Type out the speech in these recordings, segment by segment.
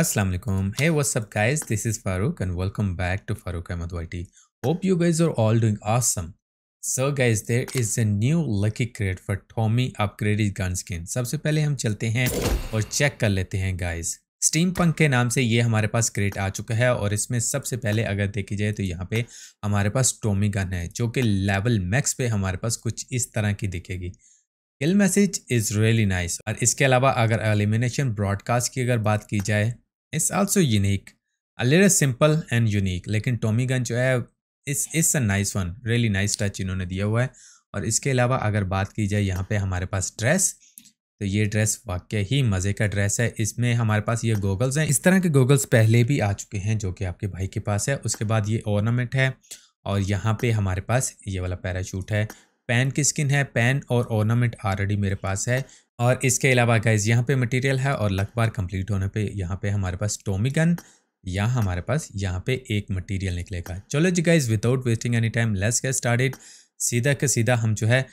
Assalamu alaikum. Hey, what's up, guys? This is Farooq, and welcome back to Farooq Ahmad YT. Hope you guys are all doing awesome. So, guys, there is a new lucky crate for Tommy upgraded gun skin. सबसे पहले हम चलते हैं और check कर लेते हैं, guys. Steam पंक के नाम से ये हमारे पास क्रेट आ चुका है और इसमें सबसे पहले अगर देखी जाए तो यहाँ पे हमारे पास टोमी गन है जो कि लेवल मैक्स पे हमारे पास कुछ इस तरह की दिखेगी kill message is really nice और इसके अलावा अगर एलिमिनेशन ब्रॉडकास्ट की अगर बात की जाए it's also unique a little simple and unique लेकिन टॉमी गन जो है इस it's a nice one really nice touch इन्होंने दिया हुआ है और इसके अलावा अगर बात की जाए यहाँ पे हमारे पास ड्रेस तो ये ड्रेस वाकई ही मज़े का ड्रेस है इसमें हमारे पास ये गोगल्स हैं इस तरह के गोगल्स पहले भी आ चुके हैं जो कि आपके भाई के पास है उसके बाद ये ऑर्नामेंट है और यहाँ पे हमारे पास ये वाला पैराशूट है पैन की स्किन है पैन और ऑर्नामेंट ऑलरेडी मेरे पास है और इसके अलावा गाइज यहाँ पे मटेरियल है और लक बार कंप्लीट होने पे यहाँ पे हमारे पास टोमिकन या हमारे पास यहाँ पे एक मटेरियल निकलेगा चलो जी guys without wasting any time let's get started सीधा के सीधा हम जो है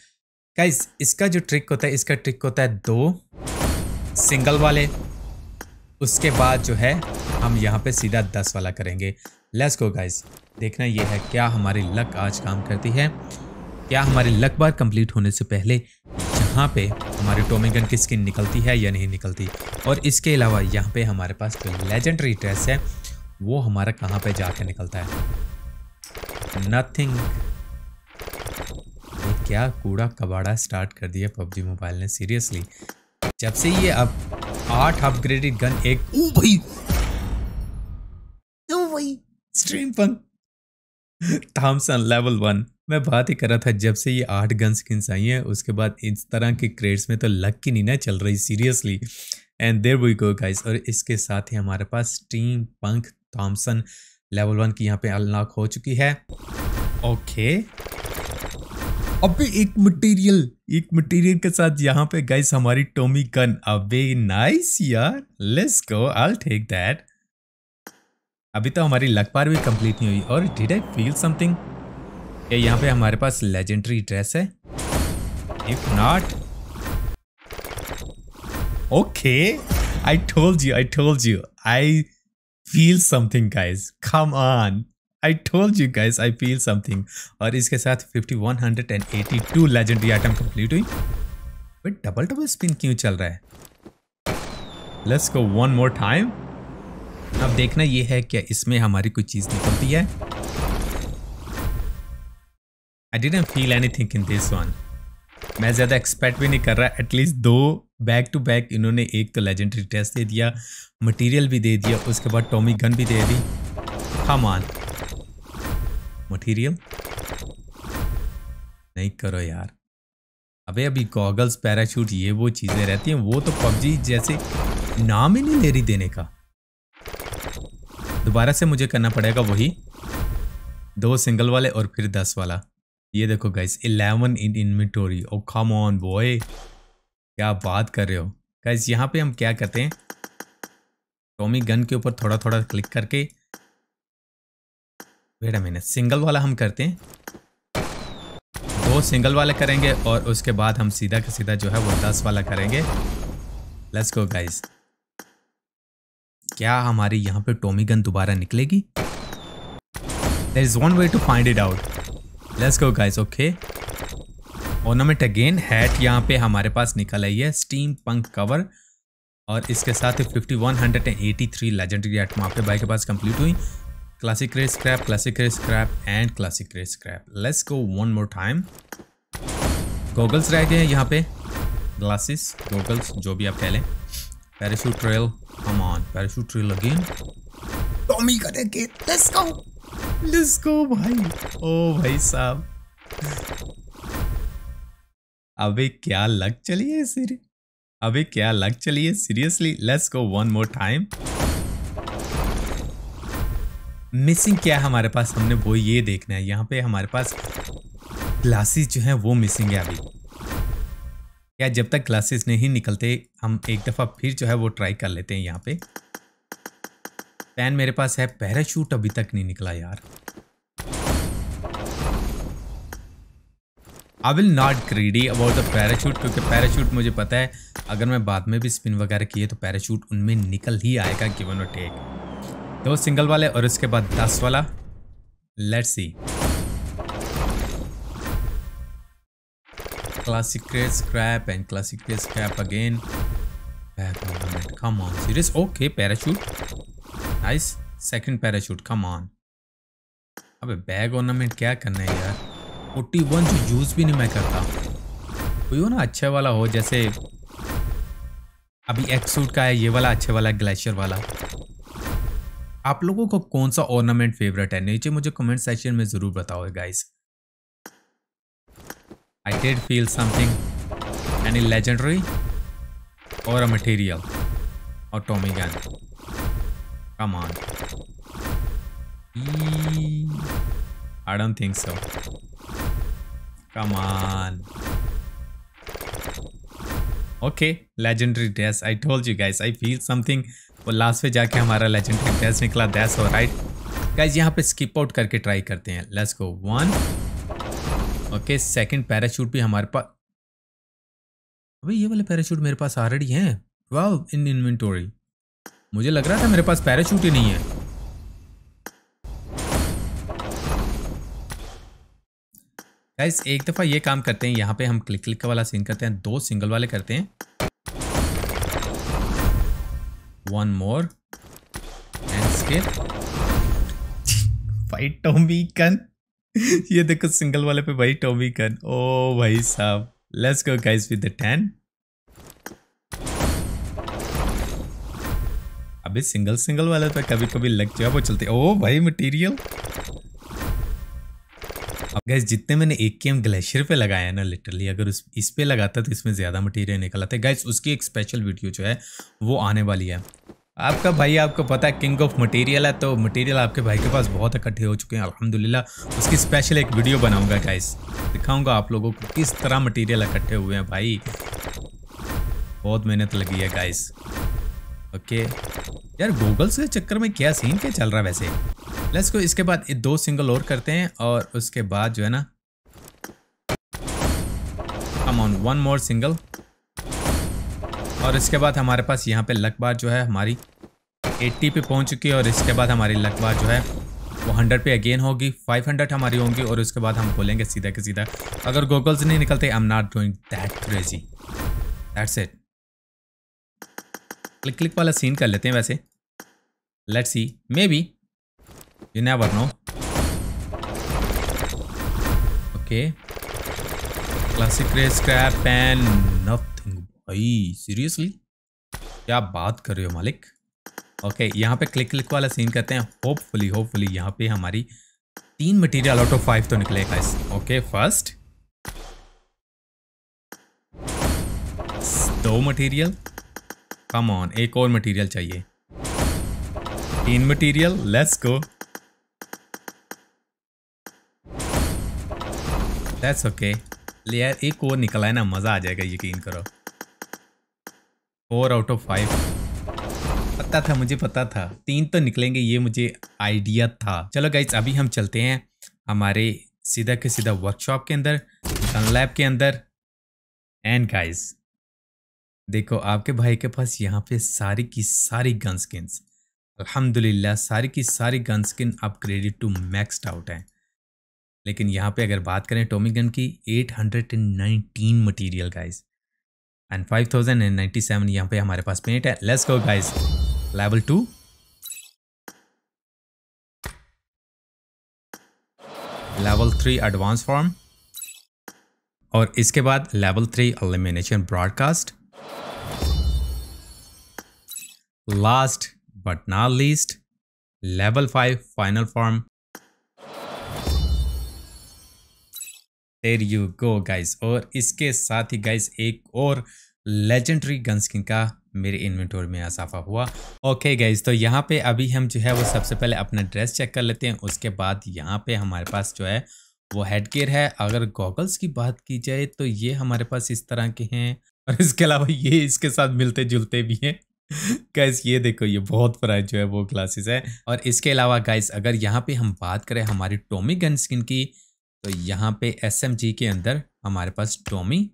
गाइज इसका जो ट्रिक होता है इसका ट्रिक होता है दो सिंगल वाले उसके बाद जो है हम यहाँ पे सीधा दस वाला करेंगे लेस गो गाइज देखना ये है क्या हमारी लक आज काम करती है क्या हमारी लक बार कंप्लीट होने से पहले यहाँ पे हमारी टोमेगन की स्किन निकलती है या नहीं निकलती और इसके अलावा यहाँ पे हमारे पास जो लेजेंडरी ड्रेस है वो हमारा कहाँ पे जाके निकलता है नथिंग ये क्या कूड़ा कबाड़ा स्टार्ट कर दिया पबजी मोबाइल ने सीरियसली जब से ये अब आठ अपग्रेडेड गन एक ओ भाई ओ भाई steampunk Thompson level one मैं बात ही कर रहा था जब से ये आठ गन स्किन्स आई हैं उसके बाद इस तरह के क्रेड्स में तो लक की नहीं ना चल रही seriously and there we go guys और इसके साथ ही हमारे पास steampunk Thompson level one की यहाँ पे अनलॉक हो चुकी है ओके अबे एक मटेरियल एक मटेरियल के साथ यहाँ पे गाइस हमारी टोमी गन अबे नाइस यार let's go I take that अभी तो हमारी लक पार भी कंप्लीट नहीं हुई और डिड आई फील समथिंग ये यहाँ पे हमारे पास लेजेंडरी ड्रेस है if not okay I told you I told you I feel something guys come on I told you guys I feel something और इसके साथ टू लेजेंडरी आइटम कंप्लीट हुई बट डबल डबल स्पिन क्यों चल रहा है let's go one more time अब देखना ये है क्या इसमें हमारी कोई चीज़ निकलती है I didn't feel think in this one मैं ज़्यादा एक्सपेक्ट भी नहीं कर रहा एटलीस्ट दो बैक टू बैक इन्होंने एक तो लेजेंडरी टेस्ट दे दिया मटेरियल भी दे दिया उसके बाद टॉमी गन भी दे दी मान मटीरियल नहीं करो यार अबे अभी गॉगल्स पैराशूट ये वो चीज़ें रहती हैं वो तो पबजी जैसे नाम ही नहीं ले रही देने का दोबारा से मुझे करना पड़ेगा वही दो सिंगल वाले और फिर दस वाला ये देखो guys 11 in inventory oh come on boy क्या बात कर रहे हो गाइस यहाँ पे हम क्या करते हैं टॉमी गन के ऊपर थोड़ा थोड़ा क्लिक करके बेटा मैंने सिंगल वाला हम करते हैं दो सिंगल वाला करेंगे और उसके बाद हम सीधा का सीधा जो है वो दस वाला करेंगे लेट्स गो गाइस क्या हमारी यहाँ पे टोमी गन दोबारा निकलेगी there is one way to find it out let's go guys okay ornament again hat यहाँ पे हमारे पास निकल आई है स्टीम पंख कवर और इसके साथ fifty one hundred and eighty three legendary वहाँ पे बाइक के पास कंप्लीट हुई classic race scrap classic race scrap and classic race scrap let's go one more time goggles रह गए हैं यहाँ पे ग्लासेस गॉगल्स जो भी आप कह लें parachute trail come on parachute trail again Tommy करेंगे लेट्स गो Let's go, भाई ओ oh, भाई साहब अबे क्या लग चली है सीरी अबे क्या लग चली है seriously let's go one more time missing क्या है हमारे पास हमने वो ये देखना है यहाँ पे हमारे पास ग्लासेस जो है वो मिसिंग है अभी क्या जब तक ग्लासेस नहीं निकलते हम एक दफ़ा फिर जो है वो ट्राई कर लेते हैं यहाँ पे पैन मेरे पास है पैराशूट अभी तक नहीं निकला यार I will not greedy about the parachute क्योंकि पैराशूट मुझे पता है अगर मैं बाद में भी स्पिन वगैरह किए तो पैराशूट उनमें निकल ही आएगा गिवन और टेक दो सिंगल वाले और उसके बाद दस वाला let see classic crate scrap and classic crate scrap again. Come on, serious? Nice second parachute come on अबे बैग ऑर्नामेंट क्या करना है यार फोर्टी वन जो यूज़ भी नहीं मैं करता कोई हो ना अच्छे वाला हो जैसे अभी एक सूट का है ये वाला अच्छे वाला ग्लेशियर वाला आप लोगों को कौन सा ऑर्नामेंट फेवरेट है नीचे मुझे कमेंट सेक्शन में ज़रूर बताओ guys I did feel something any legendary और अ मटेरियल और Tommy gun Come on. Mm, I don't think so. Come on. Okay, legendary dash. I told you guys, I feel something. वो last पे जाके हमारा लेजेंडरी डैश निकला दैस और right guys यहाँ पे स्किप आउट करके ट्राई करते हैं let's go one okay second parachute भी हमारे पास अबे ये वाले पैराशूट मेरे पास ऑलरेडी हैं वाव इन इन्वेंटोरी मुझे लग रहा था मेरे पास पैराशूट ही नहीं है गाइस एक दफ़ा ये काम करते हैं यहाँ पे हम क्लिक क्लिक वाला सीन करते हैं दो सिंगल वाले करते हैं वन मोर एंड स्किप भाई टॉमी कन ये देखो सिंगल वाले पे भाई टॉमी कन ओ भाई साहब let's go guys with the ten अबे सिंगल सिंगल वाला तो कभी कभी लग जाए वो चलते ओ भाई मटेरियल अब गैस जितने मैंने एक के एम ग्लेशियर पे लगाया है ना लिटरली अगर उस इस पे लगाता तो इसमें ज़्यादा मटेरियल निकल आता है गैस उसकी एक स्पेशल वीडियो जो है वो आने वाली है आपका भाई आपको पता है किंग ऑफ मटेरियल है तो मटेरियल आपके भाई के पास बहुत इकट्ठे हो चुके हैं अल्हम्दुलिल्लाह उसकी स्पेशल एक वीडियो बनाऊंगा गाइस दिखाऊंगा आप लोगों को किस तरह मटेरियल इकट्ठे हुए हैं भाई बहुत मेहनत लगी है गाइस ओके यार गूगल्स के चक्कर में क्या सीन क्या चल रहा है वैसे लेट्स गो इसके बाद दो सिंगल और करते हैं और उसके बाद जो है ना come on one more single और इसके बाद हमारे पास यहाँ पे लक बार जो है हमारी 80 पे पहुँच चुकी है और इसके बाद हमारी लक बार जो है वो 100 पे अगेन होगी 500 हमारी होंगी और उसके बाद हम बोलेंगे सीधा के सीधा अगर गूगल्स नहीं निकलते I am not doing that crazy that's it click click वाला सीन कर लेते हैं वैसे Let's see. Maybe. You never know. Okay. Classic रे स्क्रैप एंड नथिंग भाई सीरियसली क्या बात कर रहे हो मालिक ओके okay, यहाँ पे क्लिक क्लिक वाला सीन करते हैं होपफुली होपफुली यहाँ पे हमारी तीन मटेरियल आउट ऑफ फाइव तो निकलेगा इस ओके फर्स्ट दो मटेरियल कम ऑन एक और मटेरियल चाहिए तीन material let's go that's okay layer एक और निकला है ना मज़ा आ जाएगा यकीन करो फोर आउट ऑफ फाइव पता था मुझे पता था तीन तो निकलेंगे ये मुझे आइडिया था चलो गाइज अभी हम चलते हैं हमारे सीधा के सीधा वर्कशॉप के अंदर गन लैब के अंदर एंड गाइज देखो आपके भाई के पास यहाँ पे सारी की सारी गन स्किन्स अल्हम्दुलिल्लाह सारी की सारी gun skin upgraded to maxed out हैं लेकिन यहाँ पे अगर बात करें टोमी गन की 819 मटेरियल गाइज एंड सेवन यहाँ पे हमारे पास पेंट है let's go guys level two level three advance form और इसके बाद level three elimination broadcast last but not least, level 5 final form. There you go guys और इसके साथ ही guys एक और legendary gun skin का मेरे इन्वेंटोर में इजाफा हुआ ओके okay गाइज तो यहाँ पे अभी हम जो है वो सबसे पहले अपना ड्रेस चेक कर लेते हैं उसके बाद यहाँ पे हमारे पास जो है वो हेड गेयर है अगर गॉगल्स की बात की जाए तो ये हमारे पास इस तरह के हैं और इसके अलावा ये इसके साथ मिलते जुलते भी हैं गाइस ये देखो ये बहुत प्राइस जो है वो क्लासेस है और इसके अलावा गाइस अगर यहाँ पे हम बात करें हमारी टोमी गन स्किन की तो यहाँ पे एस के अंदर हमारे पास टोमी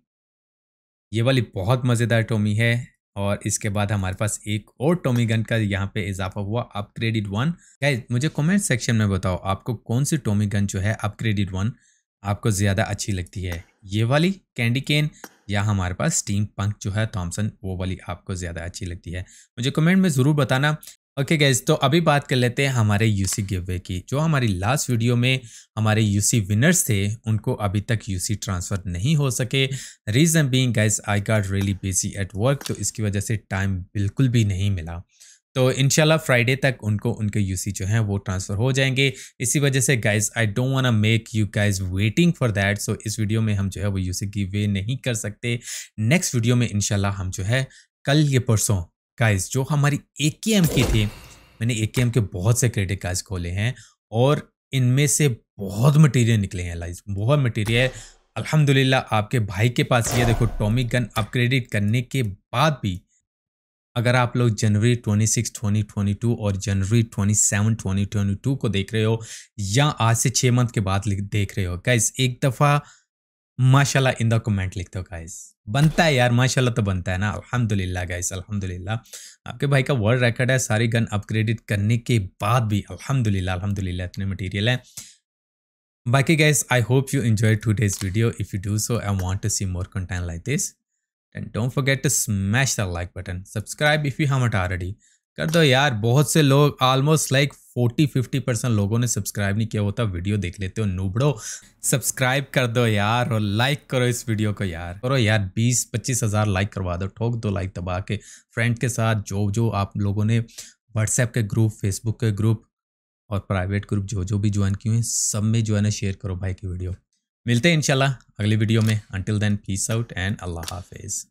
ये वाली बहुत मज़ेदार टोमी है और इसके बाद हमारे पास एक और टोमी गन का यहाँ पे इजाफा हुआ अपग्रेडिड वन गाइज मुझे कमेंट सेक्शन में बताओ आपको कौन सी टोमी गन जो है अपग्रेडिड वन आपको ज़्यादा अच्छी लगती है ये वाली कैंडी केन या हमारे पास स्टीम पंक जो है थॉमसन वो वाली आपको ज़्यादा अच्छी लगती है मुझे कमेंट में ज़रूर बताना ओके okay गैस तो अभी बात कर लेते हैं हमारे यूसी गिवे की जो हमारी लास्ट वीडियो में हमारे यूसी विनर्स थे उनको अभी तक यूसी ट्रांसफ़र नहीं हो सके reason being guys I got really busy at work तो इसकी वजह से टाइम बिल्कुल भी नहीं मिला तो इनशाला फ्राइडे तक उनको उनके यूसी जो हैं वो ट्रांसफ़र हो जाएंगे इसी वजह से guys I don't to make you guys waiting for that so इस वीडियो में हम जो है वो यूसी की वे नहीं कर सकते नेक्स्ट वीडियो में इनशाला हम जो है कल ये परसों गाइज जो हमारी ए के एम की थी मैंने ए के एम के बहुत से क्रेडिट कार्ड खोले हैं और इनमें से बहुत मटीरियल निकले हैं लाइज बहुत मटीरियल अलहमदिल्ला आपके भाई के पास ये देखो टॉमिक गन अपग्रेडिट करने के बाद भी अगर आप लोग जनवरी 26 2022 और जनवरी 27 2022 को देख रहे हो या आज से छः मंथ के बाद देख रहे हो गाइज एक दफ़ा माशाल्लाह इन द कमेंट लिख दो गाइज बनता है यार माशाल्लाह तो बनता है ना अल्हम्दुलिल्लाह गाइज अल्हम्दुलिल्लाह आपके भाई का वर्ल्ड रिकॉर्ड है सारी गन अपग्रेडेड करने के बाद भी अलहमदिल्ला अलहमदिल्ला इतने मटीरियल है बाकी guys I hope you enjoy today's video if you do so I want to see more content like this and don't forget to smash the like button subscribe if you haven't already कर दो यार बहुत से लोग almost like forty fifty percent लोगों ने subscribe नहीं किया होता वीडियो तो देख लेते हो नूबड़ो सब्सक्राइब कर दो यार और लाइक करो इस वीडियो को यार करो यार बीस पच्चीस हज़ार लाइक करवा दो ठोक दो लाइक दबा के फ्रेंड के साथ जो जो आप लोगों ने व्हाट्सएप के ग्रुप फेसबुक के ग्रुप और प्राइवेट ग्रुप जो जो भी ज्वाइन किए हैं सब में जो है ना शेयर करो भाई की वीडियो मिलते हैं इंशाल्लाह अगली वीडियो में until then peace out and अल्लाह हाफिज़